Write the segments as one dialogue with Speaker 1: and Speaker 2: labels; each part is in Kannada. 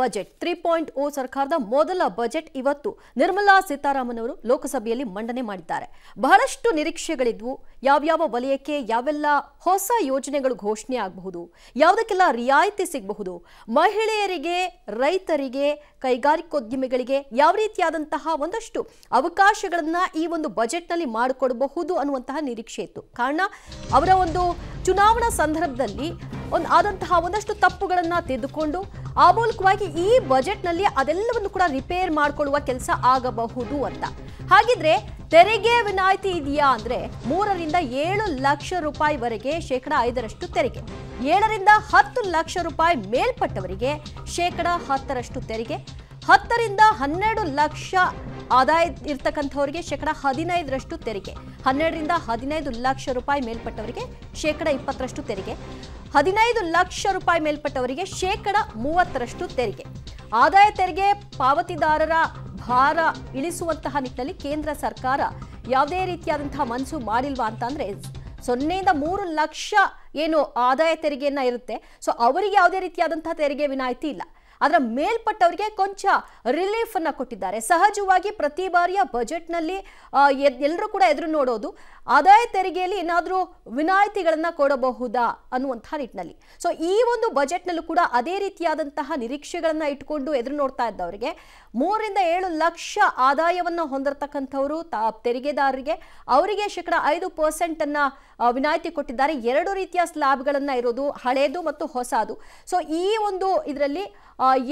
Speaker 1: ಬಜೆಟ್ ತ್ರೀ ಪಾಯಿಂಟ್ ಓ ಸರ್ಕಾರದ ಮೊದಲ ಬಜೆಟ್ ಇವತ್ತು ನಿರ್ಮಲಾ ಸೀತಾರಾಮನ್ ಅವರು ಲೋಕಸಭೆಯಲ್ಲಿ ಮಂಡನೆ ಮಾಡಿದ್ದಾರೆ ಬಹಳಷ್ಟು ನಿರೀಕ್ಷೆಗಳಿದ್ವು ಯಾವ್ಯಾವ ವಲಯಕ್ಕೆ ಯಾವೆಲ್ಲ ಹೊಸ ಯೋಜನೆಗಳು ಘೋಷಣೆ ಆಗಬಹುದು ಯಾವುದಕ್ಕೆಲ್ಲ ರಿಯಾಯಿತಿ ಸಿಗಬಹುದು ಮಹಿಳೆಯರಿಗೆ ರೈತರಿಗೆ ಕೈಗಾರಿಕೋದ್ಯಮಿಗಳಿಗೆ ಯಾವ ರೀತಿಯಾದಂತಹ ಒಂದಷ್ಟು ಅವಕಾಶಗಳನ್ನು ಈ ಒಂದು ಬಜೆಟ್ನಲ್ಲಿ ಮಾಡಿಕೊಡಬಹುದು ಅನ್ನುವಂತಹ ನಿರೀಕ್ಷೆ ಇತ್ತು ಕಾರಣ ಅವರ ಒಂದು ಚುನಾವಣಾ ಸಂದರ್ಭದಲ್ಲಿ ಒಂದು ಆದಂತಹ ಒಂದಷ್ಟು ತಪ್ಪುಗಳನ್ನು ತೆಗೆದುಕೊಂಡು ಆ ಮೂಲಕವಾಗಿ ಈ ಬಜೆಟ್ನಲ್ಲಿ ಅದೆಲ್ಲವನ್ನು ಕೂಡ ರಿಪೇರ್ ಮಾಡಿಕೊಳ್ಳುವ ಕೆಲಸ ಆಗಬಹುದು ಅಂತ ಹಾಗಿದ್ರೆ ತೆರಿಗೆ ವಿನಾಯಿತಿ ಇದೆಯಾ ಅಂದ್ರೆ ಮೂರರಿಂದ ಏಳು ಲಕ್ಷ ರೂಪಾಯಿವರೆಗೆ ಶೇಕಡ ಐದರಷ್ಟು ತೆರಿಗೆ ಏಳರಿಂದ ಹತ್ತು ಲಕ್ಷ ರೂಪಾಯಿ ಮೇಲ್ಪಟ್ಟವರಿಗೆ ಶೇಕಡ ಹತ್ತರಷ್ಟು ತೆರಿಗೆ ಹತ್ತರಿಂದ ಹನ್ನೆರಡು ಲಕ್ಷ ಆದಾಯ ಇರ್ತಕ್ಕಂಥವರಿಗೆ ಶೇಕಡ ಹದಿನೈದರಷ್ಟು ತೆರಿಗೆ ಹನ್ನೆರಡರಿಂದ ಹದಿನೈದು ಲಕ್ಷ ರೂಪಾಯಿ ಮೇಲ್ಪಟ್ಟವರಿಗೆ ಶೇಕಡ ಇಪ್ಪತ್ತರಷ್ಟು ತೆರಿಗೆ ಹದಿನೈದು ಲಕ್ಷ ರೂಪಾಯಿ ಮೇಲ್ಪಟ್ಟವರಿಗೆ ಶೇಕಡ ಮೂವತ್ತರಷ್ಟು ತೆರಿಗೆ ಆದಾಯ ತೆರಿಗೆ ಪಾವತಿದಾರರ ಭಾರ ಇಳಿಸುವಂತಹ ನಿಟ್ಟಿನಲ್ಲಿ ಕೇಂದ್ರ ಸರ್ಕಾರ ಯಾವುದೇ ರೀತಿಯಾದಂತಹ ಮನಸ್ಸು ಮಾಡಿಲ್ವಾ ಅಂತಂದ್ರೆ ಸೊನ್ನೆಯಿಂದ ಮೂರು ಲಕ್ಷ ಏನು ಆದಾಯ ತೆರಿಗೆಯನ್ನ ಇರುತ್ತೆ ಸೊ ಅವರಿಗೆ ಯಾವುದೇ ರೀತಿಯಾದಂತಹ ತೆರಿಗೆ ವಿನಾಯಿತಿ ಇಲ್ಲ ಅದರ ಮೇಲ್ಪಟ್ಟವರಿಗೆ ಕೊಂಚ ರಿಲೀಫ್ ಅನ್ನ ಕೊಟ್ಟಿದ್ದಾರೆ ಸಹಜವಾಗಿ ಪ್ರತಿ ಬಾರಿಯ ಬಜೆಟ್ನಲ್ಲಿ ಎಲ್ಲರೂ ಕೂಡ ಎದುರು ನೋಡೋದು ಆದಾಯ ತೆರಿಗೆಯಲ್ಲಿ ಏನಾದರೂ ವಿನಾಯಿತಿಗಳನ್ನ ಕೊಡಬಹುದಾ ಅನ್ನುವಂತಹ ನಿಟ್ಟಿನಲ್ಲಿ ಸೊ ಈ ಒಂದು ಬಜೆಟ್ನಲ್ಲೂ ಕೂಡ ಅದೇ ರೀತಿಯಾದಂತಹ ನಿರೀಕ್ಷೆಗಳನ್ನ ಇಟ್ಕೊಂಡು ಎದುರು ನೋಡ್ತಾ ಇದ್ದವರಿಗೆ ಮೂರರಿಂದ ಏಳು ಲಕ್ಷ ಆದಾಯವನ್ನು ಹೊಂದಿರತಕ್ಕಂಥವರು ತಾ ತೆರಿಗೆದಾರರಿಗೆ ಅವರಿಗೆ ಶೇಕಡ ಐದು ಪರ್ಸೆಂಟ್ ಅನ್ನ ವಿನಾಯಿತಿ ಕೊಟ್ಟಿದ್ದಾರೆ ಎರಡು ರೀತಿಯ ಸ್ಲ್ಯಾಬ್ಗಳನ್ನು ಇರೋದು ಹಳೇದು ಮತ್ತು ಹೊಸದು ಸೊ ಈ ಒಂದು ಇದರಲ್ಲಿ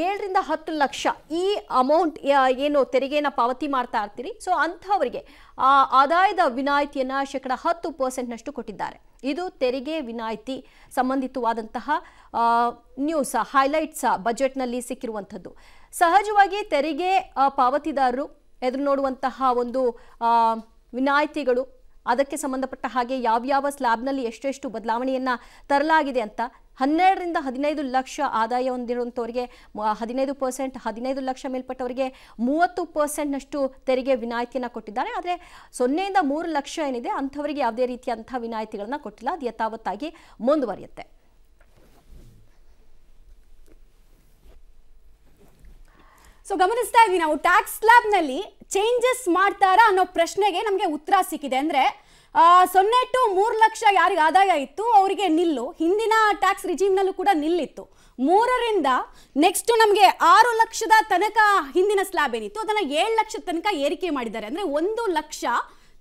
Speaker 1: ಏಳರಿಂದ ಹತ್ತು ಲಕ್ಷ ಈ ಅಮೌಂಟ್ ಏನು ತೆರಿಗೆನ ಪಾವತಿ ಮಾಡ್ತಾ ಇರ್ತೀರಿ ಸೊ ಅಂಥವರಿಗೆ ಆದಾಯದ ವಿನಾಯಿತಿಯನ್ನು ಶೇಕಡ ಹತ್ತು ಪರ್ಸೆಂಟ್ನಷ್ಟು ಕೊಟ್ಟಿದ್ದಾರೆ ಇದು ತೆರಿಗೆ ವಿನಾಯಿತಿ ಸಂಬಂಧಿತವಾದಂತಹ ನ್ಯೂಸ್ ಹೈಲೈಟ್ಸ್ ಬಜೆಟ್ನಲ್ಲಿ ಸಿಕ್ಕಿರುವಂಥದ್ದು ಸಹಜವಾಗಿ ತೆರಿಗೆ ಪಾವತಿದಾರರು ಎದುರು ನೋಡುವಂತಹ ಒಂದು ವಿನಾಯಿತಿಗಳು ಅದಕ್ಕೆ ಸಂಬಂಧಪಟ್ಟ ಹಾಗೆ ಯಾವ್ಯಾವ ಸ್ಲ್ಯಾಬ್ನಲ್ಲಿ ಎಷ್ಟೆಷ್ಟು ಬದಲಾವಣೆಯನ್ನು ತರಲಾಗಿದೆ ಅಂತ ಹನ್ನೆರಡರಿಂದ ಹದಿನೈದು ಲಕ್ಷ ಆದಾಯ ಹೊಂದಿರುವಂಥವರಿಗೆ ಹದಿನೈದು ಪರ್ಸೆಂಟ್ ಹದಿನೈದು ಲಕ್ಷ ಮೇಲ್ಪಟ್ಟವರಿಗೆ ಮೂವತ್ತು ಪರ್ಸೆಂಟ್ನಷ್ಟು ತೆರಿಗೆ ವಿನಾಯಿತಿಯನ್ನು ಕೊಟ್ಟಿದ್ದಾರೆ ಆದರೆ ಸೊನ್ನೆಯಿಂದ ಮೂರು ಲಕ್ಷ ಏನಿದೆ ಅಂಥವರಿಗೆ ಯಾವುದೇ ರೀತಿಯಂಥ ವಿನಾಯಿತಿಗಳನ್ನ ಕೊಟ್ಟಿಲ್ಲ ಅದು ಯಥಾವತ್ತಾಗಿ ಮುಂದುವರಿಯುತ್ತೆ
Speaker 2: ಸೊ ಗಮನಿಸ್ತಾ ಇದ್ವಿ ನಾವು ಟ್ಯಾಕ್ಸ್ ಸ್ಲ್ಯಾಬ್ನಲ್ಲಿ ಚೇಂಜಸ್ ಮಾಡ್ತಾರಾ ಅನ್ನೋ ಪ್ರಶ್ನೆಗೆ ನಮಗೆ ಉತ್ತರ ಸಿಕ್ಕಿದೆ ಅಂದರೆ ಸೊನ್ನೆ ಟು ಮೂರು ಲಕ್ಷ ಯಾರಿಗೆ ಆದಾಯ ಇತ್ತು ಅವರಿಗೆ ನಿಲ್ಲು ಹಿಂದಿನ ಟ್ಯಾಕ್ಸ್ ರಿಜೀಮ್ನಲ್ಲೂ ಕೂಡ ನಿಲ್ಲಿತ್ತು ಮೂರರಿಂದ ನೆಕ್ಸ್ಟ್ ನಮಗೆ ಆರು ಲಕ್ಷದ ತನಕ ಹಿಂದಿನ ಸ್ಲ್ಯಾಬ್ ಏನಿತ್ತು ಅದನ್ನು ಏಳು ಲಕ್ಷದ ತನಕ ಏರಿಕೆ ಮಾಡಿದ್ದಾರೆ ಅಂದರೆ ಒಂದು ಲಕ್ಷ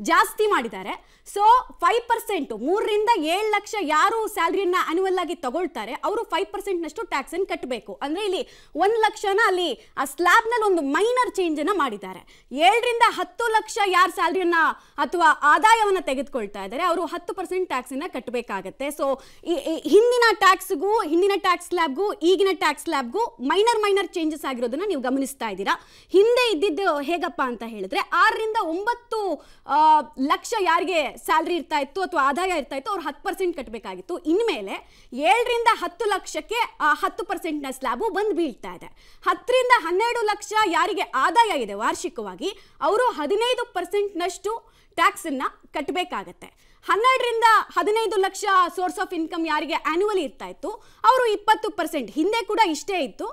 Speaker 2: ಜಾಸ್ತಿ ಮಾಡಿದ್ದಾರೆ ಸೊ ಫೈವ್ ಪರ್ಸೆಂಟು ಮೂರರಿಂದ ಏಳು ಲಕ್ಷ ಯಾರು ಸ್ಯಾಲ್ರಿಯನ್ನು ಆನ್ಯುವಲ್ ಆಗಿ ತಗೊಳ್ತಾರೆ ಅವರು ಫೈವ್ ಪರ್ಸೆಂಟ್ನಷ್ಟು ಟ್ಯಾಕ್ಸನ್ನು ಕಟ್ಟಬೇಕು ಅಂದರೆ ಇಲ್ಲಿ ಒಂದು ಲಕ್ಷನ ಅಲ್ಲಿ ಆ ಸ್ಲ್ಯಾಬ್ನಲ್ಲಿ ಒಂದು ಮೈನರ್ ಚೇಂಜನ್ನು ಮಾಡಿದ್ದಾರೆ ಏಳರಿಂದ ಹತ್ತು ಲಕ್ಷ ಯಾರು ಸ್ಯಾಲ್ರಿಯನ್ನು ಅಥವಾ ಆದಾಯವನ್ನು ತೆಗೆದುಕೊಳ್ತಾ ಇದ್ದಾರೆ ಅವರು ಹತ್ತು ಪರ್ಸೆಂಟ್ ಟ್ಯಾಕ್ಸನ್ನು ಕಟ್ಟಬೇಕಾಗತ್ತೆ ಸೊ ಹಿಂದಿನ ಟ್ಯಾಕ್ಸ್ಗೂ ಹಿಂದಿನ ಟ್ಯಾಕ್ಸ್ ಸ್ಲ್ಯಾಬ್ಗೂ ಈಗಿನ ಟ್ಯಾಕ್ಸ್ ಸ್ಲ್ಯಾಬ್ಗೂ ಮೈನರ್ ಮೈನರ್ ಚೇಂಜಸ್ ಆಗಿರೋದನ್ನು ನೀವು ಗಮನಿಸ್ತಾ ಇದ್ದೀರಾ ಹಿಂದೆ ಇದ್ದಿದ್ದು ಹೇಗಪ್ಪ ಅಂತ ಹೇಳಿದ್ರೆ ಆರರಿಂದ ಒಂಬತ್ತು ಲಕ್ಷ ಯಾರಿಗೆ ಸ್ಯಾಲ್ರಿ ಇರ್ತಾ ಇತ್ತು ಅಥವಾ ಆದಾಯ ಇರ್ತಾ ಇತ್ತು ಅವ್ರು ಹತ್ತು ಪರ್ಸೆಂಟ್ ಕಟ್ಟಬೇಕಾಗಿತ್ತು ಇನ್ಮೇಲೆ ಏಳರಿಂದ ಹತ್ತು ಲಕ್ಷಕ್ಕೆ ಹತ್ತು ಪರ್ಸೆಂಟ್ನ ಸ್ಲ್ಯಾಬು ಬಂದು ಬೀಳ್ತಾ ಇದೆ ಹತ್ತರಿಂದ ಹನ್ನೆರಡು ಲಕ್ಷ ಯಾರಿಗೆ ಆದಾಯ ಇದೆ ವಾರ್ಷಿಕವಾಗಿ ಅವರು ಹದಿನೈದು ಪರ್ಸೆಂಟ್ನಷ್ಟು ಟ್ಯಾಕ್ಸನ್ನು ಕಟ್ಟಬೇಕಾಗತ್ತೆ ಹನ್ನೆರಡರಿಂದ ಹದಿನೈದು ಲಕ್ಷ ಸೋರ್ಸ್ ಆಫ್ ಇನ್ಕಮ್ ಯಾರಿಗೆ ಆ್ಯನ್ಯುವಲಿ ಇರ್ತಾ ಇತ್ತು ಅವರು ಇಪ್ಪತ್ತು ಪರ್ಸೆಂಟ್ ಹಿಂದೆ ಕೂಡ ಇಷ್ಟೇ ಇತ್ತು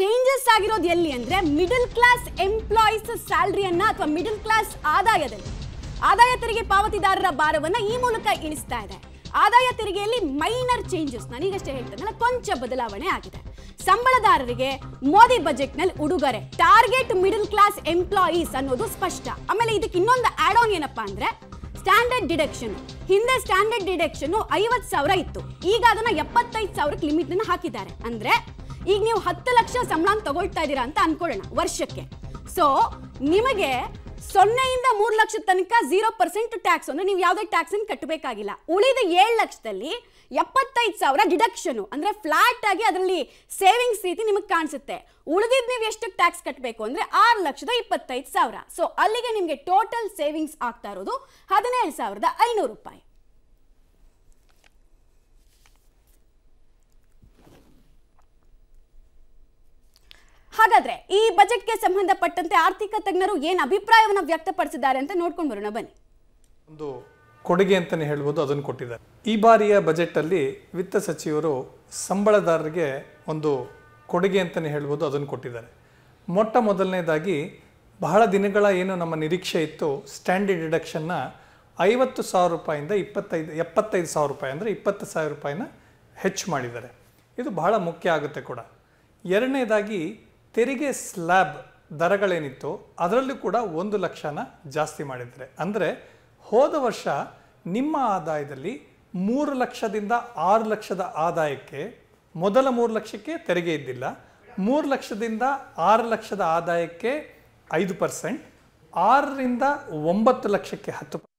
Speaker 2: ಚೇಂಜಸ್ ಆಗಿರೋದು ಎಲ್ಲಿ ಅಂದರೆ ಮಿಡಲ್ ಕ್ಲಾಸ್ ಎಂಪ್ಲಾಯೀಸ್ ಸ್ಯಾಲ್ರಿಯನ್ನು ಅಥವಾ ಮಿಡಲ್ ಕ್ಲಾಸ್ ಆದಾಯದಲ್ಲಿ ಆದಾಯ ತೆರಿಗೆ ಪಾವತಿದಾರರ ಭಾರವನ್ನ ಈ ಮೂಲಕ ಇಳಿಸ್ತಾ ಇದೆ ಆದಾಯ ತೆರಿಗೆಯಲ್ಲಿ ಮೈನರ್ ಚೇಂಜಸ್ ನಾನೀಗಷ್ಟೇ ಹೇಳ್ತಾನಲ್ಲ ಕೊಂಚ ಬದಲಾವಣೆ ಆಗಿದೆ ಸಂಬಳದಾರರಿಗೆ ಮೋದಿ ಬಜೆಟ್ ನಲ್ಲಿ ಉಡುಗೊರೆ ಟಾರ್ಗೆಟ್ ಮಿಡಲ್ ಕ್ಲಾಸ್ ಎಂಪ್ಲಾಯೀಸ್ ಅನ್ನೋದು ಸ್ಪಷ್ಟ ಆಮೇಲೆ ಇದಕ್ಕೆ ಇನ್ನೊಂದು ಆಡ್ ಆನ್ ಏನಪ್ಪಾ ಅಂದ್ರೆ ಸ್ಟ್ಯಾಂಡರ್ಡ್ ಡಿಡಕ್ಷನ್ ಹಿಂದೆ ಸ್ಟ್ಯಾಂಡರ್ಡ್ ಡಿಡಕ್ಷನ್ ಐವತ್ತು ಸಾವಿರ ಇತ್ತು ಈಗ ಅದನ್ನ ಎಪ್ಪತ್ತೈದು ಸಾವಿರಕ್ಕೆ ಲಿಮಿಟ್ ಅನ್ನು ಹಾಕಿದ್ದಾರೆ ಅಂದ್ರೆ ಈಗ ನೀವು ಹತ್ತು ಲಕ್ಷ ಸಂಬಳ ತಗೊಳ್ತಾ ಇದ್ದೀರಾ ಅಂತ ಅನ್ಕೊಳ್ಳೋಣ ವರ್ಷಕ್ಕೆ ಸೊ ನಿಮಗೆ ಸೊನ್ನೆಯಿಂದ ಮೂರು ಲಕ್ಷ ತನಕ ಜೀರೋ ಪರ್ಸೆಂಟ್ ಟ್ಯಾಕ್ಸ್ ಅಂದ್ರೆ ನೀವು ಯಾವುದೇ ಟ್ಯಾಕ್ಸ್ ಕಟ್ಟಬೇಕಾಗಿಲ್ಲ ಉಳಿದ ಏಳು ಲಕ್ಷದಲ್ಲಿ ಎಪ್ಪತ್ತೈದು ಸಾವಿರ ಡಿಡಕ್ಷನು ಅಂದ್ರೆ ಫ್ಲಾಟ್ ಆಗಿ ಅದರಲ್ಲಿ ಸೇವಿಂಗ್ಸ್ ರೀತಿ ನಿಮಗೆ ಕಾಣಿಸುತ್ತೆ ಉಳಿದಿದ್ದು ನೀವು ಎಷ್ಟು ಟ್ಯಾಕ್ಸ್ ಕಟ್ಟಬೇಕು ಅಂದ್ರೆ ಆರು ಲಕ್ಷದ ಇಪ್ಪತ್ತೈದು ಸಾವಿರ ಸೊ ಅಲ್ಲಿಗೆ ನಿಮಗೆ ಟೋಟಲ್ ಸೇವಿಂಗ್ಸ್ ಆಗ್ತಾ ಇರೋದು ಹದಿನೇಳು ಸಾವಿರದ ಐನೂರು ರೂಪಾಯಿ ಹಾಗಾದ್ರೆ ಈ ಬಜೆಟ್ಗೆ ಸಂಬಂಧಪಟ್ಟಂತೆ ಆರ್ಥಿಕ ತಜ್ಞರು ಏನು ಅಭಿಪ್ರಾಯವನ್ನು ವ್ಯಕ್ತಪಡಿಸಿದ್ದಾರೆ ಅಂತ ನೋಡ್ಕೊಂಡು ಬರೋಣ ಬನ್ನಿ
Speaker 3: ಒಂದು ಕೊಡುಗೆ ಅಂತಾನೆ ಹೇಳ್ಬೋದು ಅದನ್ನು ಕೊಟ್ಟಿದ್ದಾರೆ ಈ ಬಾರಿಯ ಅಲ್ಲಿ ವಿತ್ತ ಸಚಿವರು ಸಂಬಳದಾರರಿಗೆ ಒಂದು ಕೊಡುಗೆ ಅಂತಾನೆ ಹೇಳ್ಬೋದು ಅದನ್ನು ಕೊಟ್ಟಿದ್ದಾರೆ ಮೊಟ್ಟ ಮೊದಲನೇದಾಗಿ ಬಹಳ ದಿನಗಳ ಏನು ನಮ್ಮ ನಿರೀಕ್ಷೆ ಇತ್ತು ಸ್ಟ್ಯಾಂಡರ್ಡ್ ಡಿಡಕ್ಷನ್ನ ಐವತ್ತು ಸಾವಿರ ರೂಪಾಯಿಂದ ಇಪ್ಪತ್ತೈದು ಎಪ್ಪತ್ತೈದು ಸಾವಿರ ರೂಪಾಯಿ ಅಂದರೆ ಇಪ್ಪತ್ತು ಸಾವಿರ ರೂಪಾಯಿನ ಹೆಚ್ಚು ಮಾಡಿದ್ದಾರೆ ಇದು ಬಹಳ ಮುಖ್ಯ ಆಗುತ್ತೆ ಕೂಡ ಎರಡನೇದಾಗಿ ತೆರಿಗೆ ಸ್ಲ್ಯಾಬ್ ದರಗಳೇನಿತ್ತು ಅದರಲ್ಲೂ ಕೂಡ ಒಂದು ಲಕ್ಷನ ಜಾಸ್ತಿ ಮಾಡಿದರೆ ಅಂದರೆ ಹೋದ ವರ್ಷ ನಿಮ್ಮ ಆದಾಯದಲ್ಲಿ ಮೂರು ಲಕ್ಷದಿಂದ ಆರು ಲಕ್ಷದ ಆದಾಯಕ್ಕೆ ಮೊದಲ ಮೂರು ಲಕ್ಷಕ್ಕೆ ತೆರಿಗೆ ಇದ್ದಿಲ್ಲ ಮೂರು ಲಕ್ಷದಿಂದ ಆರು ಲಕ್ಷದ ಆದಾಯಕ್ಕೆ ಐದು ಪರ್ಸೆಂಟ್ ಆರರಿಂದ ಒಂಬತ್ತು ಲಕ್ಷಕ್ಕೆ ಹತ್ತು